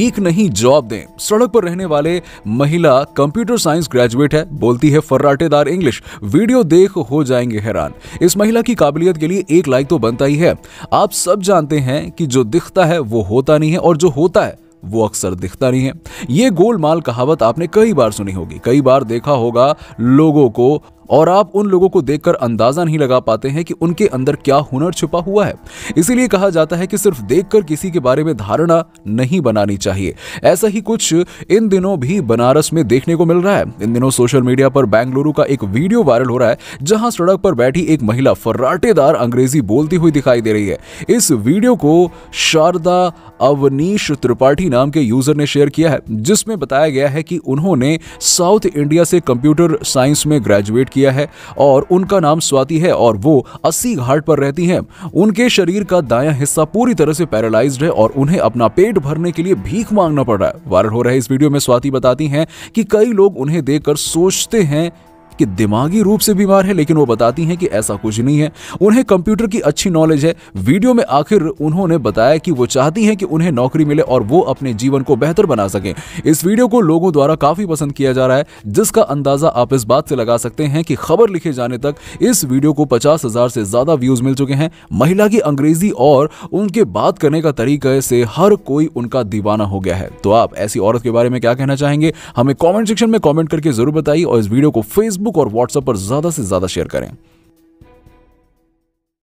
एक नहीं जॉब दें सड़क पर रहने वाले महिला कंप्यूटर साइंस ग्रेजुएट है बोलती है फर्राटेदार इंग्लिश वीडियो देख हो जाएंगे हैरान इस महिला की काबिलियत के लिए एक लाइक तो बनता ही है आप सब जानते हैं कि जो दिखता है वो होता नहीं है और जो होता है वो अक्सर दिखता नहीं है ये गोलमाल कहावत आपने कई बार सुनी होगी कई बार देखा होगा लोगों को और आप उन लोगों को देखकर अंदाजा नहीं लगा पाते हैं कि उनके अंदर क्या हुनर छुपा हुआ है इसीलिए कहा जाता है कि सिर्फ देखकर किसी के बारे में धारणा नहीं बनानी चाहिए ऐसा ही कुछ इन दिनों भी बनारस में देखने को मिल रहा है इन दिनों सोशल मीडिया पर बेंगलुरु का एक वीडियो वायरल हो रहा है जहां सड़क पर बैठी एक महिला फर्राटेदार अंग्रेजी बोलती हुई दिखाई दे रही है इस वीडियो को शारदा अवनीश त्रिपाठी नाम के यूजर ने शेयर किया है जिसमें बताया गया है कि उन्होंने साउथ इंडिया से कंप्यूटर साइंस में ग्रेजुएट किया किया है और उनका नाम स्वाति है और वो अस्सी घाट पर रहती हैं उनके शरीर का दाया हिस्सा पूरी तरह से पैरालाइज है और उन्हें अपना पेट भरने के लिए भीख मांगना पड़ रहा है वायरल हो रहे इस वीडियो में स्वाति बताती हैं कि कई लोग उन्हें देखकर सोचते हैं कि दिमागी रूप से बीमार है लेकिन वो बताती हैं कि ऐसा कुछ नहीं है उन्हें कंप्यूटर की अच्छी नॉलेज है वीडियो में आखिर उन्होंने बताया कि वो चाहती हैं कि उन्हें नौकरी मिले और वो अपने जीवन को बेहतर बना सकें इस वीडियो को लोगों द्वारा काफी पसंद किया जा रहा है जिसका अंदाजा आप इस बात से लगा सकते हैं कि खबर लिखे जाने तक इस वीडियो को पचास हजार से ज्यादा व्यूज मिल चुके हैं महिला की अंग्रेजी और उनके बात करने का तरीके से हर कोई उनका दीवाना हो गया है तो आप ऐसी औरत के बारे में क्या कहना चाहेंगे हमें कॉमेंट सेक्शन में कॉमेंट करके जरूर बताइए और इस वीडियो को फेसबुक फेसबुक और व्हाट्सएप पर ज्यादा से ज्यादा शेयर करें